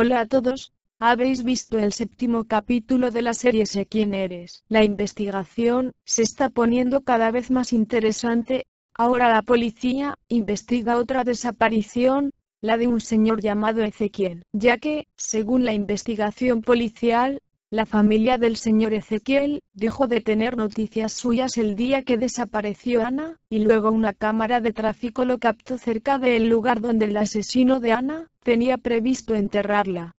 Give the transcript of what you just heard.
Hola a todos, habéis visto el séptimo capítulo de la serie Sé quién eres. La investigación se está poniendo cada vez más interesante. Ahora la policía investiga otra desaparición, la de un señor llamado Ezequiel, ya que, según la investigación policial, la familia del señor Ezequiel, dejó de tener noticias suyas el día que desapareció Ana, y luego una cámara de tráfico lo captó cerca del lugar donde el asesino de Ana, tenía previsto enterrarla.